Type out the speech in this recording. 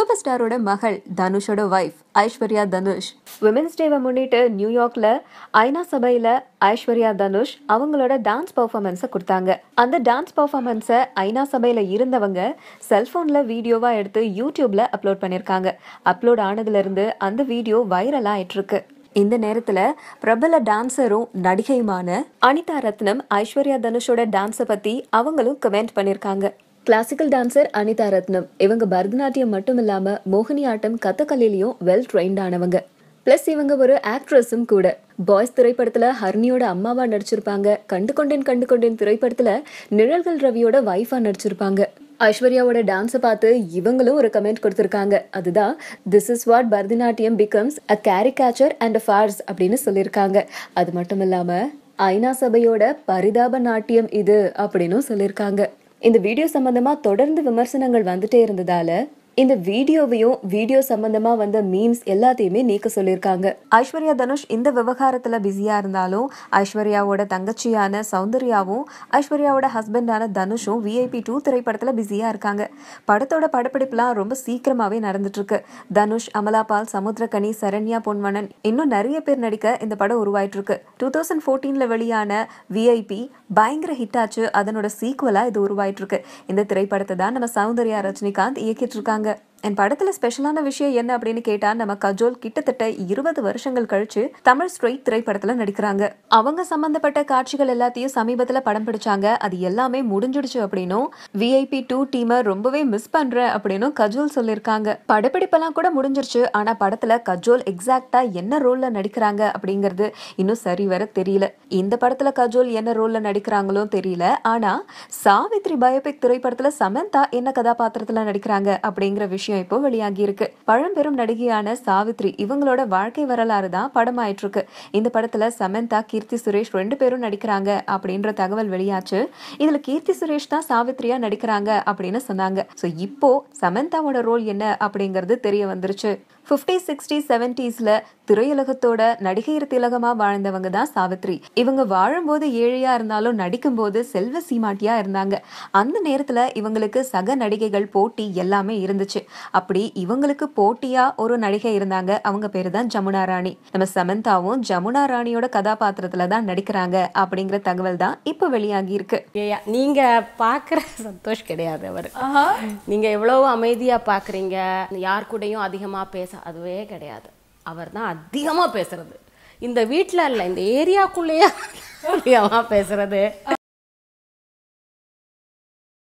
super ஸ்டாரோட மகள் தனுஷோட wife Aishwarya Dhanush women's டேவை முன்னிட்டு நியூயார்க்ல ஐநா சபையில ஐஸ்வர்யா தனுஷ் அவங்களோட டான்ஸ் பர்ஃபார்மன்ஸை கொடுத்தாங்க அந்த டான்ஸ் பர்ஃபார்மன்ஸை ஐநா சபையில இருந்தவங்க செல்போன்ல வீடியோவா எடுத்து யூடியூப்ல அப்லோட் பண்ணியிருக்காங்க அப்லோட் ஆனதுல இருந்து அந்த வீடியோ வைரல் ஆயிட்டு இருக்கு இந்த நேரத்தில் பிரபல டான்சரும் நடிகையுமான அனிதா ரத்னம் ஐஸ்வர்யா தனுஷோட டான்ஸை பற்றி அவங்களும் கமெண்ட் பண்ணியிருக்காங்க கிளாசிக்கல் டான்சர் அனிதா ரத்னம் இவங்க பரதநாட்டியம் மட்டும் இல்லாம ஆட்டம் கதகளிலையும் வெல் ட்ரெயின்ட் ஆனவங்க பிளஸ் இவங்க ஒரு ஆக்ட்ரஸும் கூட பாய்ஸ் திரைப்படத்துல ஹர்னியோட அம்மாவா நடிச்சிருப்பாங்க கண்டு கொண்டேன் கண்டு கொண்டேன் திரைப்படத்துல நிழல்கள் ரவியோட வைஃபா நடிச்சிருப்பாங்க ஐஸ்வர்யாவோட டான்ஸை பார்த்து இவங்களும் ஒரு கமெண்ட் கொடுத்துருக்காங்க அதுதான் this is what Bharatanatyam becomes a caricature and a farce அப்படின்னு சொல்லியிருக்காங்க அது மட்டும் இல்லாமல் ஐநா சபையோட பரிதாப நாட்டியம் இது அப்படின்னும் சொல்லியிருக்காங்க இந்த வீடியோ சம்பந்தமா தொடர்ந்து விமர்சனங்கள் வந்துட்டே இருந்ததால இந்த வீடியோவையும் வீடியோ சம்பந்தமா வந்த மீம்ஸ் எல்லாத்தையுமே நீக்க சொல்லியிருக்காங்க ஐஸ்வர்யா தனுஷ் இந்த விவகாரத்துல பிஸியா இருந்தாலும் ஐஸ்வர்யாவோட தங்கச்சியான சௌந்தர்யாவும் ஐஸ்வர்யாவோட ஹஸ்பண்டான தனுஷும் விஐபி டூ திரைப்படத்துல பிஸியா இருக்காங்க படத்தோட படப்பிடிப்புலாம் ரொம்ப சீக்கிரமாவே நடந்துட்டு இருக்கு தனுஷ் அமலாபால் சமுத்திரகனி சரண்யா பொன்வனன் இன்னும் நிறைய பேர் நடிக்க இந்த படம் உருவாயிட்டு இருக்கு டூ தௌசண்ட் ஃபோர்டீன்ல வெளியான விஐபி பயங்கர ஹிட் ஆச்சு அதனோட சீக்குவலா இது உருவாயிட்டு இருக்கு இந்த திரைப்படத்தை தான் நம்ம சௌந்தர்யா ரஜினிகாந்த் இயக்கிட்டு இருக்காங்க என் படத்தில் ஸ்பெஷலான விஷயம் என்ன அப்படின்னு கேட்டால் நம்ம கஜோல் கிட்டத்தட்ட இருபது வருஷங்கள் கழிச்சு தமிழ் ஸ்ட்ரெயிட் திரைப்படத்தில் நடிக்கிறாங்க அவங்க சம்பந்தப்பட்ட காட்சிகள் எல்லாத்தையும் சமீபத்தில் படம் பிடிச்சாங்க அது எல்லாமே முடிஞ்சிடுச்சு அப்படின்னும் விஐபி டூ டீமை ரொம்பவே மிஸ் பண்ணுறேன் அப்படின்னும் கஜோல் சொல்லியிருக்காங்க படப்பிடிப்பெல்லாம் கூட முடிஞ்சிருச்சு ஆனால் படத்தில் கஜோல் எக்ஸாக்டா என்ன ரோலில் நடிக்கிறாங்க அப்படிங்கிறது இன்னும் சரி வர தெரியல இந்த படத்தில் கஜோல் என்ன ரோலில் நடிக்கிறாங்களோ தெரியல ஆனால் சாவித்ரி பயோபிக் திரைப்படத்தில் சமந்தா என்ன கதாபாத்திரத்தில் நடிக்கிறாங்க அப்படிங்கிற விஷயம் விஷயம் இப்போ இருக்கு பழம்பெரும் நடிகையான சாவித்ரி இவங்களோட வாழ்க்கை வரலாறு தான் படமாயிட்டு இருக்கு இந்த படத்துல சமந்தா கீர்த்தி சுரேஷ் ரெண்டு பேரும் நடிக்கிறாங்க அப்படின்ற தகவல் வெளியாச்சு இதுல கீர்த்தி சுரேஷ் தான் சாவித்ரியா நடிக்கிறாங்க அப்படின்னு சொன்னாங்க சோ இப்போ சமந்தாவோட ரோல் என்ன அப்படிங்கிறது தெரிய வந்துருச்சு ஃபிஃப்டி சிக்ஸ்டி செவன்டிஸ்ல திரையுலகத்தோட நடிகை திலகமா வாழ்ந்தவங்க தான் சாவித்ரி இவங்க வாழும்போது ஏழையா இருந்தாலும் நடிக்கும் போது செல்வ சீமாட்டியா இருந்தாங்க அந்த நேரத்துல இவங்களுக்கு சக நடிகைகள் போட்டி எல்லாமே இருந்துச்சு அப்படி இவங்களுக்கு போட்டியா ஒரு நடிகை இருந்தாங்க அவங்க பேரு தான் ஜமுனா ராணி நம்ம சமந்தாவும் ஜமுனா ராணியோட கதாபாத்திரத்துல தான் நடிக்கிறாங்க அப்படிங்கிற தகவல் தான் இப்போ வெளியாகி இருக்கு நீங்க பாக்குற சந்தோஷ் கிடையாது அவர் நீங்க எவ்வளவு அமைதியா பார்க்குறீங்க யார் கூடயும் அதிகமா பேச அதுவே கிடையாது அவர் தான் அதிகமாக பேசுகிறது இந்த வீட்டில் இல்லை இந்த ஏரியாக்குள்ளேயே அதிகமாக பேசுகிறது